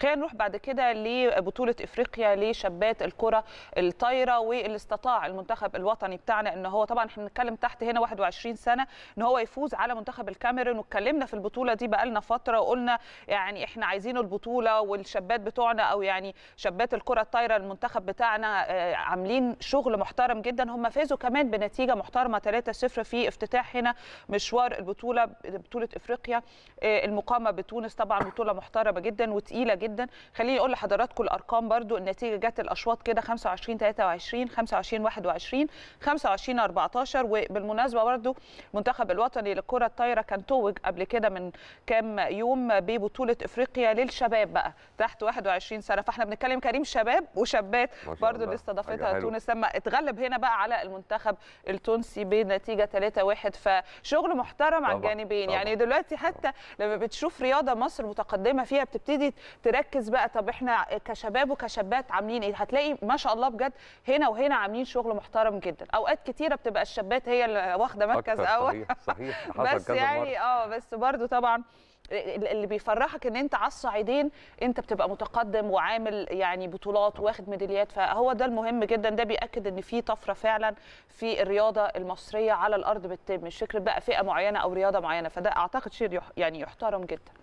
خلينا نروح بعد كده لبطولة افريقيا لشابات الكرة الطايرة واللي استطاع المنتخب الوطني بتاعنا ان هو طبعا احنا بنتكلم تحت هنا 21 سنة ان هو يفوز على منتخب الكاميرون واتكلمنا في البطولة دي بقالنا فترة وقلنا يعني احنا عايزين البطولة والشابات بتوعنا او يعني شابات الكرة الطايرة المنتخب بتاعنا آه، عاملين شغل محترم جدا هم فازوا كمان بنتيجة محترمة 3-0 في افتتاح هنا مشوار البطولة بطولة افريقيا آه، المقامة بتونس طبعا بطولة محترمة جدا وتقيلة جدا جدا خليني اقول لحضراتكم الارقام برضو النتيجه جت الاشواط كده 25 23 25 21 25 14 وبالمناسبه برضو المنتخب الوطني لكره الطايره كان توج قبل كده من كام يوم ببطوله افريقيا للشباب بقى تحت 21 سنه فاحنا بنتكلم كريم شباب وشابات برضو اللي استضافتها تونس لما اتغلب هنا بقى على المنتخب التونسي بنتيجه 3-1 فشغل محترم على الجانبين يعني دلوقتي حتى لما بتشوف رياضه مصر متقدمه فيها بتبتدي تراجع ركز بقى طب احنا كشباب وكشابات عاملين ايه هتلاقي ما شاء الله بجد هنا وهنا عاملين شغل محترم جدا اوقات كتيره بتبقى الشابات هي اللي واخده مركز اول صحيح صحيح بس يعني اه بس برضو طبعا اللي بيفرحك ان انت على الصعيدين انت بتبقى متقدم وعامل يعني بطولات واخد ميداليات فهو ده المهم جدا ده بياكد ان في طفره فعلا في الرياضه المصريه على الارض بتتم مش فكره بقى فئه معينه او رياضه معينه فده اعتقد شيء يعني يحترم جدا